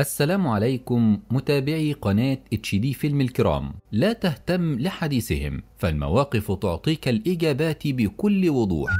السلام عليكم متابعي قناة اتش دي فيلم الكرام لا تهتم لحديثهم فالمواقف تعطيك الإجابات بكل وضوح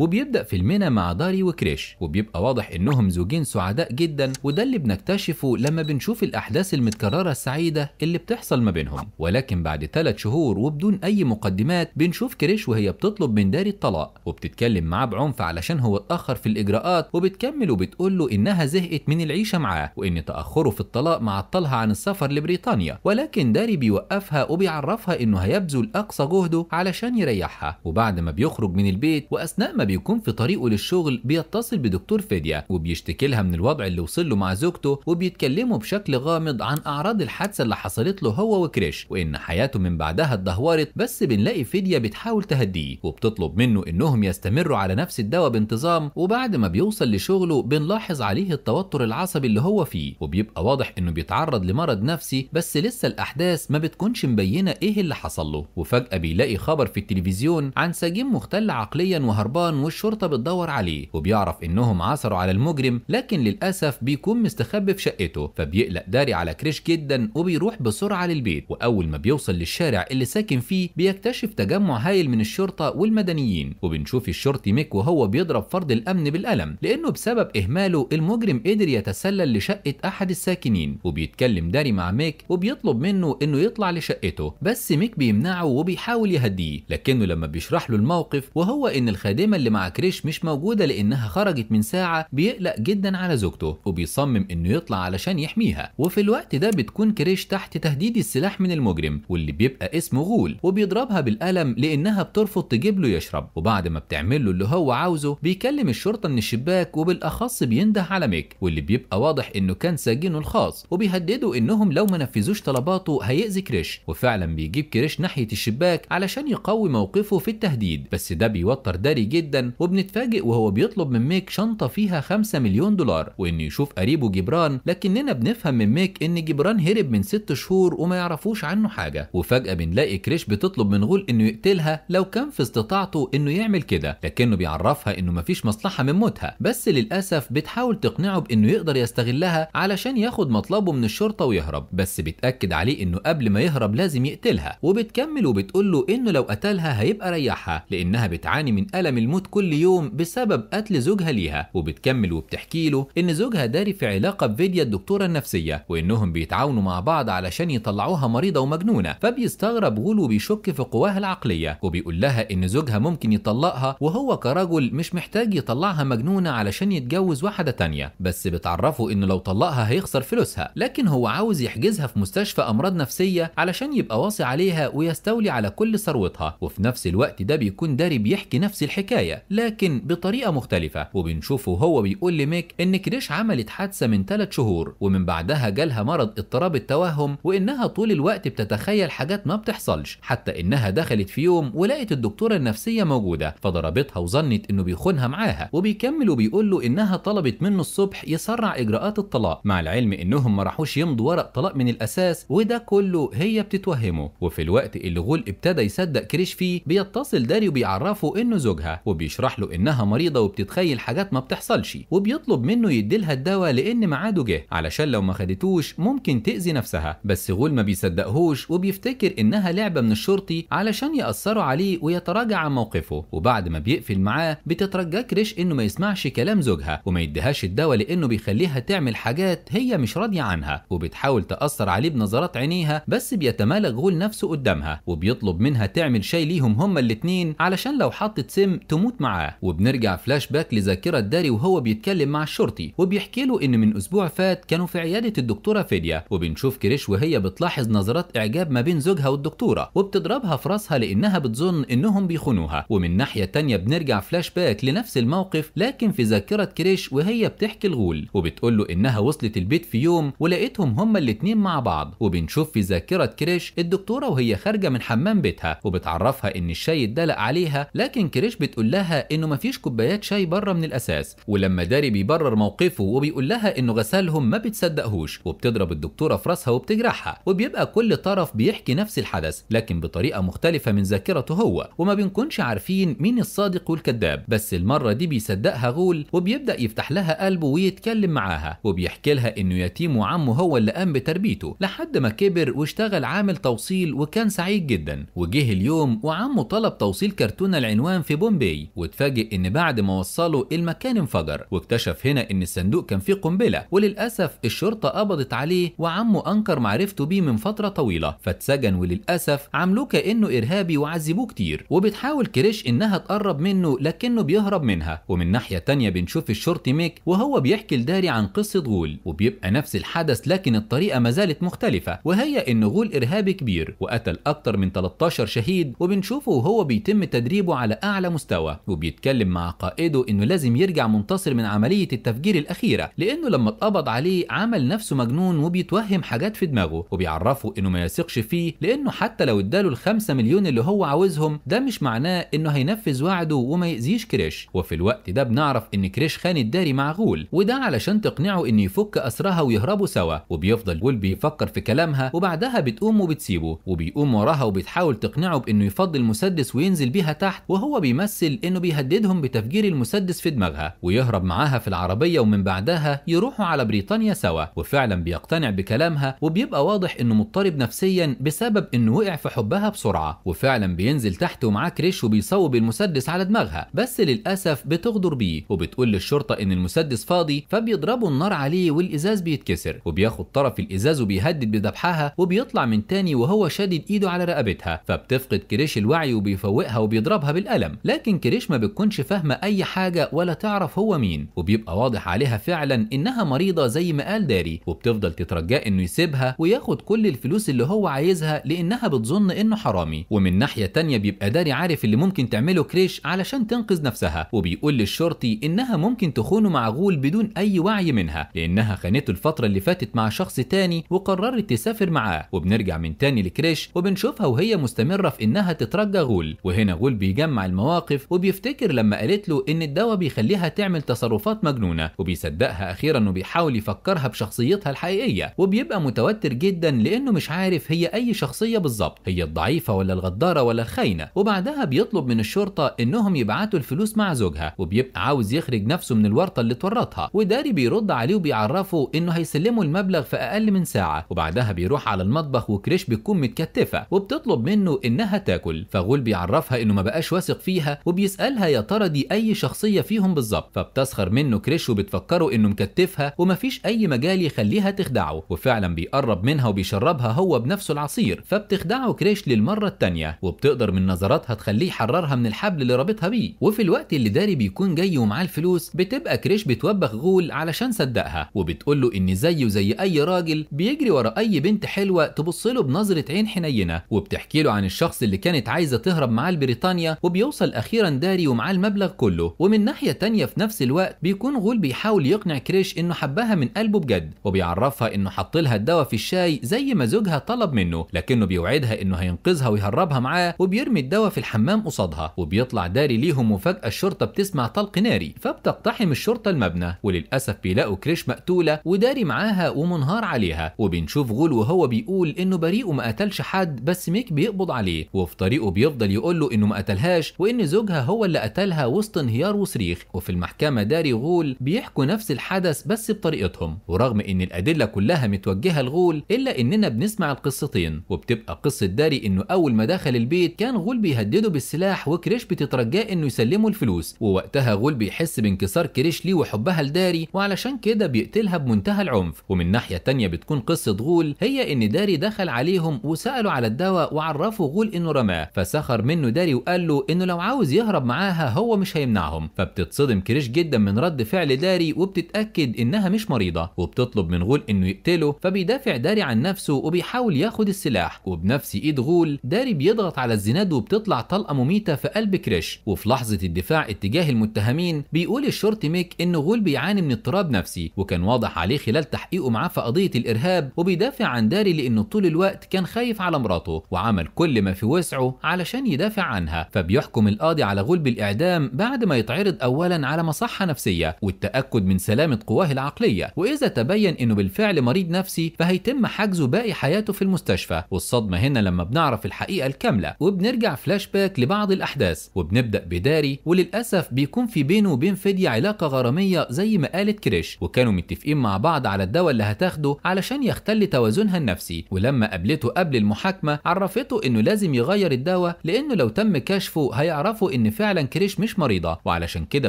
وبيبدا فيلمنا مع داري وكريش وبيبقى واضح انهم زوجين سعداء جدا وده اللي بنكتشفه لما بنشوف الاحداث المتكرره السعيده اللي بتحصل ما بينهم ولكن بعد ثلاث شهور وبدون اي مقدمات بنشوف كريش وهي بتطلب من داري الطلاق وبتتكلم معاه بعنف علشان هو اتاخر في الاجراءات وبتكمل وبتقول له انها زهقت من العيشه معاه وان تاخره في الطلاق معطلها عن السفر لبريطانيا ولكن داري بيوقفها وبيعرفها انه هيبذل اقصى جهده علشان يريحها وبعد ما بيخرج من البيت واثناء ما بيكون في طريقه للشغل بيتصل بدكتور فدية وبيشتكي لها من الوضع اللي وصل له مع زوجته وبيتكلموا بشكل غامض عن أعراض الحادثة اللي حصلت له هو وكريش وإن حياته من بعدها اتدهورت بس بنلاقي فدية بتحاول تهديه وبتطلب منه إنهم يستمروا على نفس الدواء بانتظام وبعد ما بيوصل لشغله بنلاحظ عليه التوتر العصبي اللي هو فيه وبيبقى واضح إنه بيتعرض لمرض نفسي بس لسه الأحداث ما بتكونش مبينة إيه اللي حصل له وفجأة بيلاقي خبر في التلفزيون عن سجين مختل عقليا وهربان والشرطة بتدور عليه وبيعرف إنهم عثروا على المجرم لكن للأسف بيكون مستخبي في شقته فبيقلق داري على كريش جدا وبيروح بسرعة للبيت وأول ما بيوصل للشارع اللي ساكن فيه بيكتشف تجمع هايل من الشرطة والمدنيين وبنشوف الشرطي ميك وهو بيضرب فرد الأمن بالقلم لأنه بسبب إهماله المجرم قدر يتسلل لشقة أحد الساكنين وبيتكلم داري مع ميك وبيطلب منه إنه يطلع لشقته بس ميك بيمنعه وبيحاول يهديه لكنه لما بيشرح له الموقف وهو إن الخادمة اللي مع كريش مش موجودة لأنها خرجت من ساعة بيقلق جدا على زوجته وبيصمم إنه يطلع علشان يحميها وفي الوقت ده بتكون كريش تحت تهديد السلاح من المجرم واللي بيبقى اسمه غول وبيضربها بالقلم لأنها بترفض تجيب له يشرب وبعد ما بتعمل له اللي هو عاوزه بيكلم الشرطة من الشباك وبالأخص بينده على ميك واللي بيبقى واضح إنه كان سجينه الخاص وبيهدده إنهم لو ما نفذوش طلباته هيأذي كريش وفعلا بيجيب كريش ناحية الشباك علشان يقوي موقفه في التهديد بس ده بيوتر داري جدا وبنتفاجئ وهو بيطلب من ميك شنطه فيها 5 مليون دولار وانه يشوف قريبه جبران لكننا بنفهم من ميك ان جبران هرب من 6 شهور وما يعرفوش عنه حاجه وفجاه بنلاقي كريش بتطلب من غول انه يقتلها لو كان في استطاعته انه يعمل كده لكنه بيعرفها انه مفيش مصلحه من موتها بس للاسف بتحاول تقنعه بانه يقدر يستغلها علشان ياخد مطلبه من الشرطه ويهرب بس بتاكد عليه انه قبل ما يهرب لازم يقتلها وبتكمل وبتقول له انه لو قتلها هيبقى ريحها لانها بتعاني من الم الموت بتموت كل يوم بسبب قتل زوجها ليها وبتكمل وبتحكي له ان زوجها داري في علاقه بفيديا الدكتوره النفسيه وانهم بيتعاونوا مع بعض علشان يطلعوها مريضه ومجنونه فبيستغرب غول وبيشك في قواها العقليه وبيقول لها ان زوجها ممكن يطلقها وهو كرجل مش محتاج يطلعها مجنونه علشان يتجوز واحده تانية بس بتعرفه انه لو طلقها هيخسر فلوسها لكن هو عاوز يحجزها في مستشفى امراض نفسيه علشان يبقى واصي عليها ويستولي على كل ثروتها وفي نفس الوقت ده بيكون داري بيحكي نفس الحكايه البدايه لكن بطريقه مختلفه وبنشوفه هو بيقول لميك ان كريش عملت حادثه من 3 شهور ومن بعدها جالها مرض اضطراب التوهم وانها طول الوقت بتتخيل حاجات ما بتحصلش حتى انها دخلت في يوم ولقت الدكتوره النفسيه موجوده فضربتها وظنت انه بيخونها معاها وبيكمل وبيقول له انها طلبت منه الصبح يسرع اجراءات الطلاق مع العلم انهم ما راحوش يمضوا ورق طلاق من الاساس وده كله هي بتتوهمه وفي الوقت اللي غول ابتدى يصدق كريش فيه بيتصل داري وبيعرفه انه زوجها بيشرح له انها مريضه وبتتخيل حاجات ما بتحصلش وبيطلب منه يديلها الدواء لان ميعاده جه علشان لو ما خدتوش ممكن تاذي نفسها بس غول ما بيصدقهوش وبيفتكر انها لعبه من الشرطي علشان ياثروا عليه ويتراجع عن موقفه وبعد ما بيقفل معاه بتترجى كريش انه ما يسمعش كلام زوجها وما يديهاش الدواء لانه بيخليها تعمل حاجات هي مش راضيه عنها وبتحاول تاثر عليه بنظرات عينيها بس بيتمالك غول نفسه قدامها وبيطلب منها تعمل شاي ليهم هما الاتنين علشان لو حطت سم تموت بموت معاه وبنرجع فلاش باك لذاكرة داري وهو بيتكلم مع الشرطي وبيحكي له ان من اسبوع فات كانوا في عيادة الدكتورة فيديا وبنشوف كريش وهي بتلاحظ نظرات اعجاب ما بين زوجها والدكتورة وبتضربها في راسها لانها بتظن انهم بيخونوها ومن ناحية تانية بنرجع فلاش باك لنفس الموقف لكن في ذاكرة كريش وهي بتحكي الغول وبتقول له انها وصلت البيت في يوم ولقيتهم هما الاتنين مع بعض وبنشوف في ذاكرة كريش الدكتورة وهي خارجة من حمام بيتها وبتعرفها ان الشاي اتدلق عليها لكن كريش بتقول لها لها انه مفيش كوبايات شاي بره من الاساس ولما داري بيبرر موقفه وبيقول لها انه غسلهم ما بتصدقهوش وبتضرب الدكتوره في راسها وبتجرحها وبيبقى كل طرف بيحكي نفس الحدث لكن بطريقه مختلفه من ذاكرته هو وما بنكونش عارفين مين الصادق والكذاب بس المره دي بيصدقها غول وبيبدا يفتح لها قلبه ويتكلم معاها وبيحكي لها انه يتيم وعمه هو اللي قام بتربيته لحد ما كبر واشتغل عامل توصيل وكان سعيد جدا وجه اليوم وعمه طلب توصيل كرتونه العنوان في بومبي واتفاجئ ان بعد ما وصله المكان انفجر واكتشف هنا ان الصندوق كان فيه قنبله وللاسف الشرطه قبضت عليه وعمه انكر معرفته بيه من فتره طويله فاتسجن وللاسف عاملوه كانه ارهابي وعذبوه كتير وبتحاول كريش انها تقرب منه لكنه بيهرب منها ومن ناحيه تانية بنشوف الشرطي ميك وهو بيحكي لداري عن قصه غول وبيبقى نفس الحدث لكن الطريقه ما زالت مختلفه وهي ان غول ارهابي كبير وقتل اكتر من 13 شهيد وبنشوفه وهو بيتم تدريبه على اعلى مستوى وبيتكلم مع قائده انه لازم يرجع منتصر من عمليه التفجير الاخيره لانه لما اتقبض عليه عمل نفسه مجنون وبيتوهم حاجات في دماغه وبيعرفه انه ما يثقش فيه لانه حتى لو اداله ال مليون اللي هو عاوزهم ده مش معناه انه هينفذ وعده وما يأذيش كريش وفي الوقت ده بنعرف ان كريش خان الداري مع غول وده علشان تقنعه انه يفك اسرها ويهربوا سوا وبيفضل غول بيفكر في كلامها وبعدها بتقوم وبتسيبه وبيقوم وراها وبتحاول تقنعه بانه يفضي المسدس وينزل بيها تحت وهو بيمثل لأنه بيهددهم بتفجير المسدس في دماغها ويهرب معاها في العربية ومن بعدها يروحوا على بريطانيا سوا وفعلا بيقتنع بكلامها وبيبقى واضح إنه مضطرب نفسيا بسبب إنه وقع في حبها بسرعة وفعلا بينزل تحت ومعاه كريش وبيصوب المسدس على دماغها بس للأسف بتغدر بيه وبتقول للشرطة إن المسدس فاضي فبيضربوا النار عليه والإزاز بيتكسر وبياخد طرف الإزاز وبيهدد بذبحها وبيطلع من تاني وهو شادد إيده على رقبتها فبتفقد كريش الوعي وبيفوقها وبيضربها بالقلم لكن كريش ما بتكونش فاهمة أي حاجة ولا تعرف هو مين وبيبقى واضح عليها فعلا إنها مريضة زي ما قال داري وبتفضل تترجاه إنه يسيبها وياخد كل الفلوس اللي هو عايزها لإنها بتظن إنه حرامي ومن ناحية تانية بيبقى داري عارف اللي ممكن تعمله كريش علشان تنقذ نفسها وبيقول للشرطي إنها ممكن تخونه مع غول بدون أي وعي منها لأنها خانته الفترة اللي فاتت مع شخص تاني وقررت تسافر معاه وبنرجع من تاني لكريش وبنشوفها وهي مستمرة في إنها تترجى غول وهنا غول بيجمع المواقف وبيفتكر لما قالت له ان الدواء بيخليها تعمل تصرفات مجنونه وبيصدقها اخيرا وبيحاول يفكرها بشخصيتها الحقيقيه وبيبقى متوتر جدا لانه مش عارف هي اي شخصيه بالظبط هي الضعيفه ولا الغداره ولا الخاينه وبعدها بيطلب من الشرطه انهم يبعتوا الفلوس مع زوجها وبيبقى عاوز يخرج نفسه من الورطه اللي اتورطها وداري بيرد عليه وبيعرفه انه هيسلمه المبلغ في اقل من ساعه وبعدها بيروح على المطبخ وكريش بتكون متكتفه وبتطلب منه انها تاكل فغول بيعرفها انه ما بقاش واثق فيها وبي بيسألها يا ترى دي أي شخصية فيهم بالظبط فبتسخر منه كريش وبتفكره إنه مكتفها ومفيش أي مجال يخليها تخدعه وفعلا بيقرب منها وبيشربها هو بنفسه العصير فبتخدعه كريش للمرة التانية وبتقدر من نظراتها تخليه يحررها من الحبل اللي رابطها بيه وفي الوقت اللي داري بيكون جاي ومعاه الفلوس بتبقى كريش بتوبخ غول علشان صدقها وبتقول له إن زيه زي أي راجل بيجري ورا أي بنت حلوة تبص له بنظرة عين حنينة وبتحكي له عن الشخص اللي كانت عايزة تهرب معاه لبريطانيا وبيوصل أخيرا داري ومعاه المبلغ كله ومن ناحيه تانية في نفس الوقت بيكون غول بيحاول يقنع كريش انه حبها من قلبه بجد وبيعرفها انه حط لها الدواء في الشاي زي ما زوجها طلب منه لكنه بيوعدها انه هينقذها ويهربها معاه وبيرمي الدواء في الحمام قصادها وبيطلع داري ليهم وفجاه الشرطه بتسمع طلق ناري فبتقتحم الشرطه المبنى وللاسف بيلاقوا كريش مقتوله وداري معاها ومنهار عليها وبنشوف غول وهو بيقول انه بريء وما قتلش حد بس ميك بيقبض عليه وفي طريقه بيفضل يقول له انه ما قتلهاش وان زوجها هو اللي قتلها وسط انهيار وصريخ وفي المحكمة داري غول بيحكوا نفس الحدث بس بطريقتهم ورغم ان الادلة كلها متوجهة لغول الا اننا بنسمع القصتين وبتبقى قصة داري انه اول ما دخل البيت كان غول بيهدده بالسلاح وكريش بتترجاه انه يسلمه الفلوس ووقتها غول بيحس بانكسار كريش ليه وحبها لداري وعلشان كده بيقتلها بمنتهى العنف ومن ناحية تانية بتكون قصة غول هي ان داري دخل عليهم وسألوا على الدواء وعرفوا غول انه رماه فسخر منه داري وقال له انه لو عاوز يهرب يتضارب معاها هو مش هيمنعهم فبتتصدم كريش جدا من رد فعل داري وبتتاكد انها مش مريضه وبتطلب من غول انه يقتله فبيدافع داري عن نفسه وبيحاول ياخد السلاح وبنفس ايد غول داري بيضغط على الزناد وبتطلع طلقه مميته في قلب كريش وفي لحظه الدفاع اتجاه المتهمين بيقول الشرطي ميك ان غول بيعاني من اضطراب نفسي وكان واضح عليه خلال تحقيقه معاه في قضيه الارهاب وبيدافع عن داري لانه طول الوقت كان خايف على مراته وعمل كل ما في وسعه علشان يدافع عنها فبيحكم القاضي على المشغول بالإعدام ما يتعرض أولا على مصحة نفسية والتأكد من سلامة قواه العقلية وإذا تبين إنه بالفعل مريض نفسي فهيتم حجزه باقي حياته في المستشفى والصدمة هنا لما بنعرف الحقيقة الكاملة وبنرجع فلاش باك لبعض الأحداث وبنبدأ بداري وللأسف بيكون في بينه وبين فدية علاقة غرامية زي ما قالت كريش وكانوا متفقين مع بعض على الدواء اللي هتاخده علشان يختل توازنها النفسي ولما قابلته قبل المحاكمة عرفته إنه لازم يغير الدواء لأنه لو تم كشفه هيعرفوا إن فعلا كريش مش مريضه وعلشان كده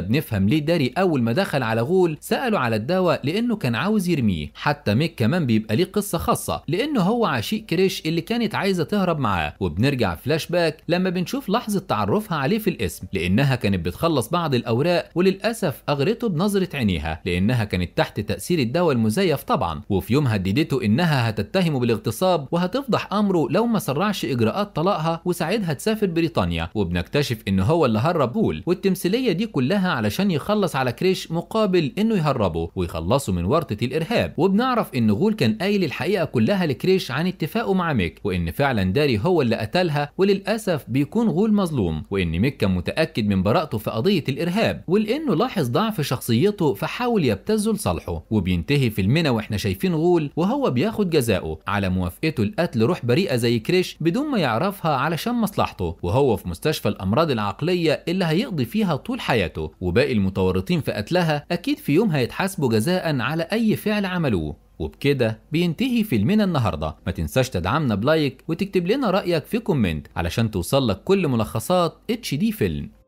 بنفهم ليه داري اول ما دخل على غول ساله على الدواء لانه كان عاوز يرميه حتى ميك كمان بيبقى ليه قصه خاصه لانه هو عشيق كريش اللي كانت عايزه تهرب معاه وبنرجع فلاش باك لما بنشوف لحظه تعرفها عليه في الاسم لانها كانت بتخلص بعض الاوراق وللاسف اغرته بنظره عينيها لانها كانت تحت تاثير الدواء المزيف طبعا وفي يوم هددته انها هتتهمه بالاغتصاب وهتفضح امره لو ما سرعش اجراءات طلاقها وساعدها تسافر بريطانيا وبنكتشف ان هو اللي وهربول والتمثيليه دي كلها علشان يخلص على كريش مقابل انه يهربه ويخلصه من ورطه الارهاب وبنعرف ان غول كان قايل الحقيقه كلها لكريش عن اتفاقه مع ميك وان فعلا داري هو اللي قتلها وللاسف بيكون غول مظلوم وان ميك كان متاكد من براءته في قضيه الارهاب ولانه لاحظ ضعف شخصيته فحاول يبتزه لصالحه وبينتهي في المنى واحنا شايفين غول وهو بياخد جزاؤه على موافقته لقتل روح بريئه زي كريش بدون ما يعرفها علشان مصلحته وهو في مستشفى الامراض العقليه الحقيقية اللي هيقضي فيها طول حياته وباقي المتورطين في قتلها أكيد في يوم هيتحاسبوا جزاء على أي فعل عملوه وبكده بينتهي فيلمنا النهارده ما تنساش تدعمنا بلايك وتكتب لنا رأيك في كومنت علشان توصل لك كل ملخصات اتش دي فيلم